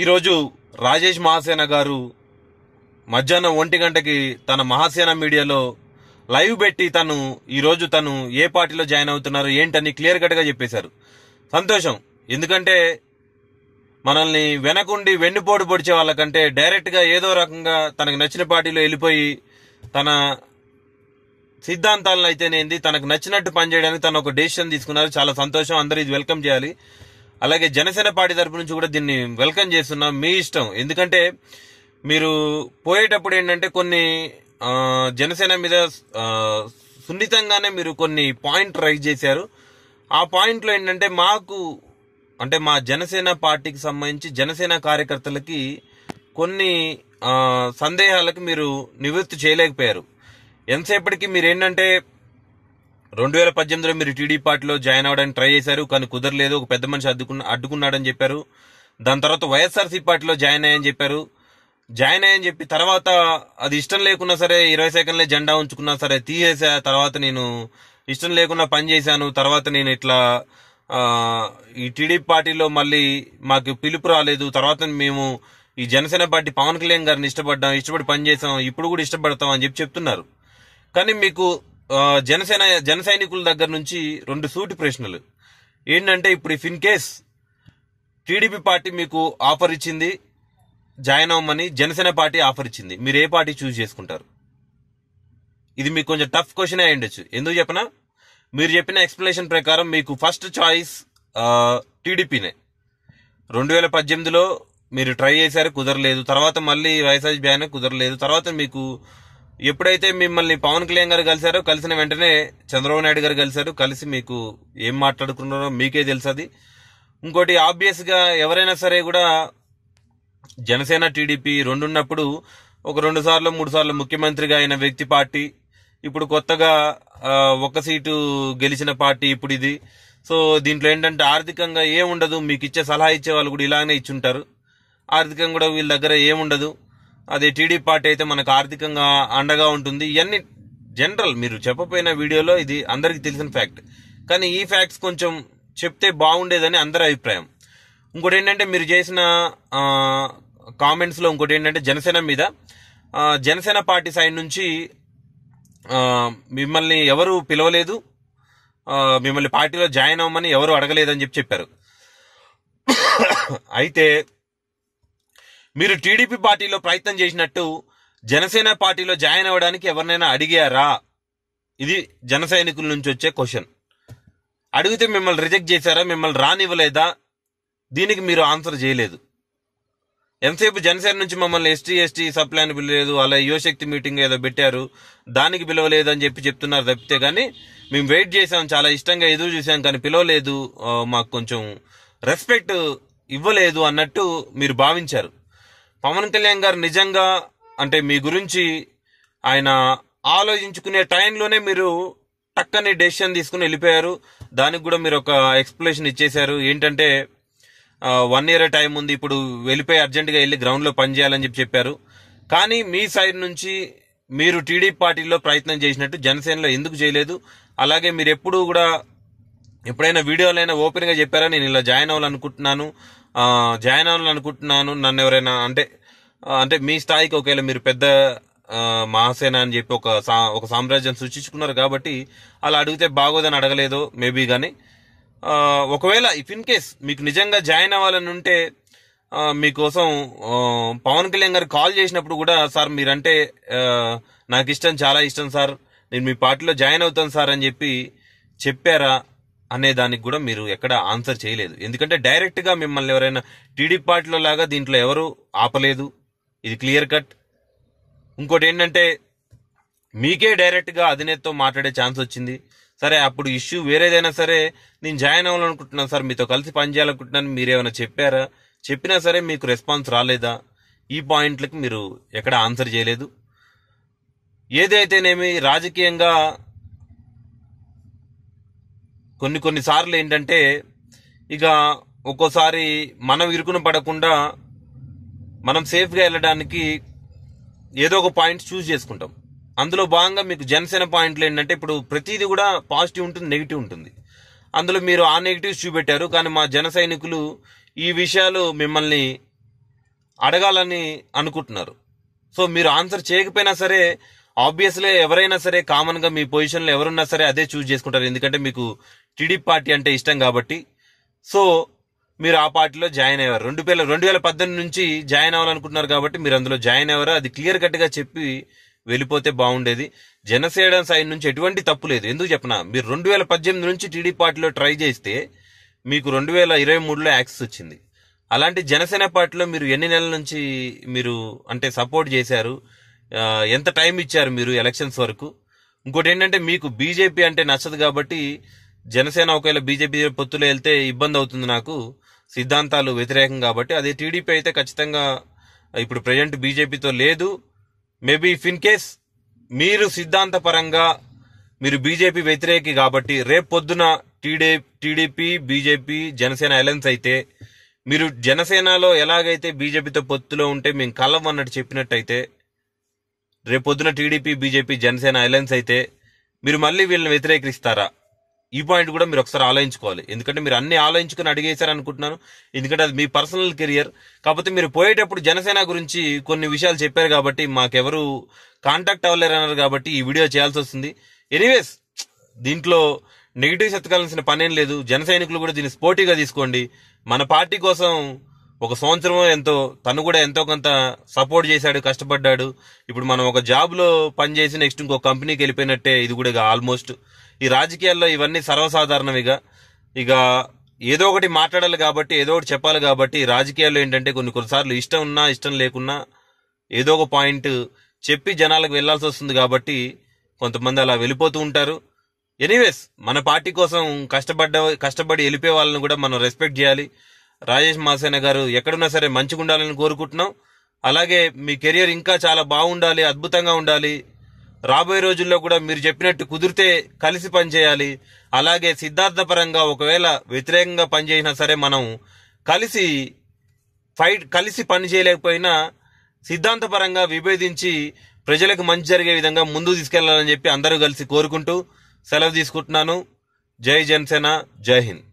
ఈరోజు రాజేష్ మహాసేన గారు మధ్యాహ్నం ఒంటి గంటకి తన మహాసేన మీడియాలో లైవ్ పెట్టి తను ఈరోజు తను ఏ పార్టీలో జాయిన్ అవుతున్నారు ఏంటని క్లియర్ కట్గా చెప్పేశారు సంతోషం ఎందుకంటే మనల్ని వెనకుండి వెన్నుపోటు పొడిచే వాళ్ళకంటే డైరెక్ట్గా ఏదో రకంగా తనకు నచ్చిన పార్టీలో వెళ్ళిపోయి తన సిద్ధాంతాలను అయితేనేంది తనకు నచ్చినట్టు పనిచేయడానికి తను ఒక డెసిషన్ తీసుకున్నారు చాలా సంతోషం అందరూ ఇది వెల్కమ్ చేయాలి అలాగే జనసేన పార్టీ తరపు నుంచి కూడా దీన్ని వెల్కమ్ చేస్తున్నాం మీ ఇష్టం ఎందుకంటే మీరు పోయేటప్పుడు ఏంటంటే కొన్ని జనసేన మీద సున్నితంగానే మీరు కొన్ని పాయింట్ రైజ్ చేశారు ఆ పాయింట్లో ఏంటంటే మాకు అంటే మా జనసేన పార్టీకి సంబంధించి జనసేన కార్యకర్తలకి కొన్ని సందేహాలకు మీరు నివృత్తి చేయలేకపోయారు ఎంతసేపటికి మీరు ఏంటంటే రెండు వేల పద్దెనిమిదిలో మీరు టీడీ పార్టీలో జాయిన్ అవ్వడానికి ట్రై చేశారు కానీ కుదరలేదు ఒక పెద్ద మనిషి అడ్డుకున్న అడ్డుకున్నాడని చెప్పారు దాని తర్వాత వైఎస్ఆర్సీ పార్టీలో జాయిన్ అయ్యని చెప్పారు జాయిన్ అయ్యని చెప్పి తర్వాత అది ఇష్టం లేకున్నా సరే ఇరవై సెకండ్లే జెండా ఉంచుకున్నా సరే తీసేసా తర్వాత నేను ఇష్టం లేకుండా పని చేశాను తర్వాత నేను ఇట్లా ఈ టీడీపీ పార్టీలో మళ్ళీ మాకు పిలుపు రాలేదు తర్వాత మేము ఈ జనసేన పార్టీ పవన్ కళ్యాణ్ గారిని ఇష్టపడ్డాం ఇష్టపడి పనిచేసాం ఇప్పుడు కూడా ఇష్టపడతాం అని చెప్పి చెప్తున్నారు కానీ మీకు జనసేన జన సైనికుల దగ్గర నుంచి రెండు సూటి ప్రశ్నలు ఏంటంటే ఇప్పుడు if in case TDP party మీకు ఆఫర్ ఇచ్చింది జాయిన్ అవ్వమని జనసేన పార్టీ ఆఫర్ ఇచ్చింది మీరు ఏ పార్టీ చూస్ చేసుకుంటారు ఇది మీకు కొంచెం టఫ్ క్వశ్చన్ అయి ఉండొచ్చు ఎందుకు చెప్పనా మీరు చెప్పిన ఎక్స్ప్లెనేషన్ ప్రకారం మీకు ఫస్ట్ చాయిస్ టీడీపీనే రెండు వేల పద్దెనిమిదిలో మీరు ట్రై చేశారు కుదరలేదు తర్వాత మళ్ళీ వైఎస్ఆర్ బ్యాన్ కుదరలేదు తర్వాత మీకు ఎప్పుడైతే మిమ్మల్ని పవన్ కళ్యాణ్ గారు కలిశారో కలిసిన వెంటనే చంద్రబాబు నాయుడు గారు కలిశారు కలిసి మీకు ఏం మాట్లాడుకున్నారో మీకే తెలుసది ఇంకోటి ఆబ్వియస్గా ఎవరైనా సరే కూడా జనసేన టీడీపీ రెండున్నప్పుడు ఒక రెండు సార్లు మూడు సార్లు ముఖ్యమంత్రిగా అయిన వ్యక్తి పార్టీ ఇప్పుడు కొత్తగా ఒక సీటు గెలిచిన పార్టీ ఇప్పుడు ఇది సో దీంట్లో ఏంటంటే ఆర్థికంగా ఏముండదు మీకు ఇచ్చే సలహా ఇచ్చే వాళ్ళు కూడా ఇలానే ఇచ్చుంటారు ఆర్థికంగా కూడా వీళ్ళ దగ్గర ఏముండదు అది టీడీపీ పార్టీ అయితే మనకు ఆర్థికంగా అండగా ఉంటుంది ఇవన్నీ జనరల్ మీరు చెప్పపోయిన వీడియోలో ఇది అందరికీ తెలిసిన ఫ్యాక్ట్ కానీ ఈ ఫ్యాక్ట్స్ కొంచెం చెప్తే బాగుండేదని అందరి అభిప్రాయం ఇంకోటి ఏంటంటే మీరు చేసిన కామెంట్స్లో ఇంకోటి ఏంటంటే జనసేన మీద జనసేన పార్టీ సైడ్ నుంచి మిమ్మల్ని ఎవరు పిలవలేదు మిమ్మల్ని పార్టీలో జాయిన్ అవ్వమని ఎవరు అడగలేదని చెప్పి చెప్పారు అయితే మీరు టీడీపీ పార్టీలో ప్రయత్నం చేసినట్టు జనసేన పార్టీలో జాయిన్ అవ్వడానికి ఎవరినైనా అడిగారా ఇది జన సైనికుల నుంచి వచ్చే క్వశ్చన్ అడిగితే మిమ్మల్ని రిజెక్ట్ చేశారా మిమ్మల్ని రానివ్వలేదా దీనికి మీరు ఆన్సర్ చేయలేదు ఎంతసేపు జనసేన నుంచి మమ్మల్ని ఎస్టీ ఎస్టీ సప్లైన్ పిలవలేదు అలా యువశక్తి మీటింగ్ ఏదో పెట్టారు దానికి పిలవలేదు అని చెప్పి చెప్తున్నారు తప్పితే కానీ మేము వెయిట్ చేసాం చాలా ఇష్టంగా ఎదురు చూసాం కానీ పిలవలేదు మాకు కొంచెం రెస్పెక్ట్ ఇవ్వలేదు అన్నట్టు మీరు భావించారు పవన్ కళ్యాణ్ గారు నిజంగా అంటే మీ గురించి ఆయన ఆలోచించుకునే టైంలోనే మీరు టక్కని డెసిషన్ తీసుకుని వెళ్ళిపోయారు దానికి కూడా మీరు ఒక ఎక్స్ప్లెనేషన్ ఇచ్చేశారు ఏంటంటే వన్ ఇయర్ టైం ఉంది ఇప్పుడు వెళ్ళిపోయి అర్జెంటుగా వెళ్ళి గ్రౌండ్లో పనిచేయాలని చెప్పి చెప్పారు కానీ మీ సైడ్ నుంచి మీరు టీడీపీ పార్టీలో ప్రయత్నం చేసినట్టు జనసేనలో ఎందుకు చేయలేదు అలాగే మీరు ఎప్పుడూ కూడా ఎప్పుడైనా వీడియోలైనా గా చెప్పారా నేను ఇలా జాయిన్ అవ్వాలనుకుంటున్నాను జాయిన్ అవ్వాలనుకుంటున్నాను నన్ను ఎవరైనా అంటే అంటే మీ స్థాయికి ఒకవేళ మీరు పెద్ద మహాసేన అని చెప్పి ఒక సా ఒక సామ్రాజ్యం సృష్టించుకున్నారు కాబట్టి అలా అడిగితే బాగోదని అడగలేదు మేబీ కానీ ఒకవేళ ఇఫ్ ఇన్ కేస్ మీకు నిజంగా జాయిన్ అవ్వాలని ఉంటే మీకోసం పవన్ కళ్యాణ్ గారు కాల్ చేసినప్పుడు కూడా సార్ మీరంటే నాకు ఇష్టం చాలా ఇష్టం సార్ నేను మీ పార్టీలో జాయిన్ అవుతాను సార్ అని చెప్పి చెప్పారా అనే దానికి కూడా మీరు ఎక్కడ ఆన్సర్ చేయలేదు ఎందుకంటే డైరెక్ట్గా మిమ్మల్ని ఎవరైనా టీడీపీ పార్టీలో లాగా దీంట్లో ఎవరు ఆపలేదు ఇది క్లియర్ కట్ ఇంకోటి ఏంటంటే మీకే డైరెక్ట్గా అధినేతతో మాట్లాడే ఛాన్స్ వచ్చింది సరే అప్పుడు ఇష్యూ వేరేదైనా సరే నేను జాయిన్ అవ్వాలనుకుంటున్నాను సార్ మీతో కలిసి పనిచేయాలనుకుంటున్నాను మీరేమైనా చెప్పారా చెప్పినా సరే మీకు రెస్పాన్స్ రాలేదా ఈ పాయింట్లకు మీరు ఎక్కడ ఆన్సర్ చేయలేదు ఏదైతేనేమి రాజకీయంగా కొన్ని కొన్నిసార్లు ఏంటంటే ఇక ఒక్కోసారి మనం ఇరుకున పడకుండా మనం సేఫ్గా వెళ్ళడానికి ఏదో ఒక పాయింట్ చూస్ చేసుకుంటాం అందులో భాగంగా మీకు జనసేన పాయింట్లు ఏంటంటే ఇప్పుడు ప్రతిదీ కూడా పాజిటివ్ ఉంటుంది నెగిటివ్ ఉంటుంది అందులో మీరు ఆ నెగిటివ్స్ చూపెట్టారు కానీ మా జన సైనికులు ఈ విషయాలు మిమ్మల్ని అడగాలని అనుకుంటున్నారు సో మీరు ఆన్సర్ చేయకపోయినా సరే ఆబ్వియస్లీ ఎవరైనా సరే కామన్ గా మీ పొజిషన్ లో ఎవరున్నా సరే అదే చూజ్ చేసుకుంటారు ఎందుకంటే మీకు టీడీపీ పార్టీ అంటే ఇష్టం కాబట్టి సో మీరు ఆ పార్టీలో జాయిన్ అయ్యారు రెండు వేల రెండు వేల పద్దెనిమిది నుంచి జాయిన్ అవ్వాలనుకుంటున్నారు కాబట్టి మీరు అందులో జాయిన్ అయ్యారు అది క్లియర్ కట్గా చెప్పి వెళ్ళిపోతే బాగుండేది జనసేన సైడ్ నుంచి ఎటువంటి తప్పు లేదు ఎందుకు చెప్పిన మీరు రెండు వేల పద్దెనిమిది నుంచి టీడీ పార్టీలో ట్రై చేస్తే మీకు రెండు వేల ఇరవై మూడులో యాక్సెస్ వచ్చింది అలాంటి జనసేన పార్టీలో మీరు ఎన్ని నెలల నుంచి మీరు అంటే సపోర్ట్ చేశారు ఎంత టైం ఇచ్చారు మీరు ఎలక్షన్స్ వరకు ఇంకోటి ఏంటంటే మీకు బీజేపీ అంటే నచ్చదు కాబట్టి జనసేన ఒకవేళ బీజేపీ పొత్తులో వెళ్తే ఇబ్బంది అవుతుంది నాకు సిద్ధాంతాలు వ్యతిరేకం కాబట్టి అదే టీడీపీ అయితే ఖచ్చితంగా ఇప్పుడు ప్రజెంట్ బీజేపీతో లేదు మేబీ ఇఫ్ ఇన్ కేస్ మీరు సిద్ధాంతపరంగా మీరు బీజేపీ వ్యతిరేకి కాబట్టి రేపు పొద్దున TD TDP BJP Janasena alliance అయితే మీరు జనసేనలో ఎలాగైతే బీజేపీతో పొత్తులో ఉంటే మేము కలవన్నట్టు చెప్పినట్టయితే రేపొద్దున టీడీపీ బీజేపీ జనసేన అలయన్స్ అయితే మీరు మళ్ళీ వీళ్ళని వ్యతిరేకిస్తారా ఈ పాయింట్ కూడా మీరు ఒకసారి ఆలోచించుకోవాలి ఎందుకంటే మీరు అన్ని ఆలోచించుకుని అడిగేశారు అనుకుంటున్నాను ఎందుకంటే అది మీ పర్సనల్ కెరియర్ కాకపోతే మీరు పోయేటప్పుడు జనసేన గురించి కొన్ని విషయాలు చెప్పారు కాబట్టి మాకెవరు కాంటాక్ట్ అవ్వలేరన్నారు కాబట్టి ఈ వీడియో చేయాల్సి వస్తుంది ఎనీవేస్ దీంట్లో నెగిటివ్స్ ఎత్తకాల్సిన పనేం లేదు జనసైనికులు కూడా దీన్ని స్పోర్టీగా తీసుకోండి మన పార్టీ కోసం ఒక సంవత్సరం ఎంతో తను కూడా ఎంతో కొంత సపోర్ట్ చేశాడు కష్టపడ్డాడు ఇప్పుడు మనం ఒక జాబ్లో పనిచేసి నెక్స్ట్ ఇంకో కంపెనీకి వెళ్ళిపోయినట్టే ఇది కూడా ఇక ఆల్మోస్ట్ ఈ రాజకీయాల్లో ఇవన్నీ సర్వసాధారణవిగా ఇక ఏదో ఒకటి మాట్లాడాలి కాబట్టి ఏదో ఒకటి చెప్పాలి కాబట్టి రాజకీయాల్లో ఏంటంటే కొన్ని కొన్నిసార్లు ఇష్టం ఉన్నా ఇష్టం లేకున్నా ఏదో ఒక పాయింట్ చెప్పి జనాలకు వెళ్లాల్సి వస్తుంది కాబట్టి కొంతమంది అలా వెళ్ళిపోతూ ఉంటారు ఎనీవేస్ మన పార్టీ కోసం కష్టపడ్డ కష్టపడి వెళ్ళిపోయే వాళ్ళని కూడా మనం రెస్పెక్ట్ చేయాలి రాజేష్ మాసేన గారు ఎక్కడున్నా సరే మంచిగా ఉండాలని కోరుకుంటున్నాం అలాగే మీ కెరియర్ ఇంకా చాలా బాగుండాలి అద్భుతంగా ఉండాలి రాబోయే రోజుల్లో కూడా మీరు చెప్పినట్టు కుదిరితే కలిసి పనిచేయాలి అలాగే సిద్ధార్థ పరంగా ఒకవేళ వ్యతిరేకంగా పనిచేసినా సరే మనం కలిసి ఫైట్ కలిసి పని చేయలేకపోయినా సిద్ధాంతపరంగా విభేదించి ప్రజలకు మంచి జరిగే విధంగా ముందు తీసుకెళ్లాలని చెప్పి అందరూ కలిసి కోరుకుంటూ సెలవు తీసుకుంటున్నాను జై జనసేన జై హింద్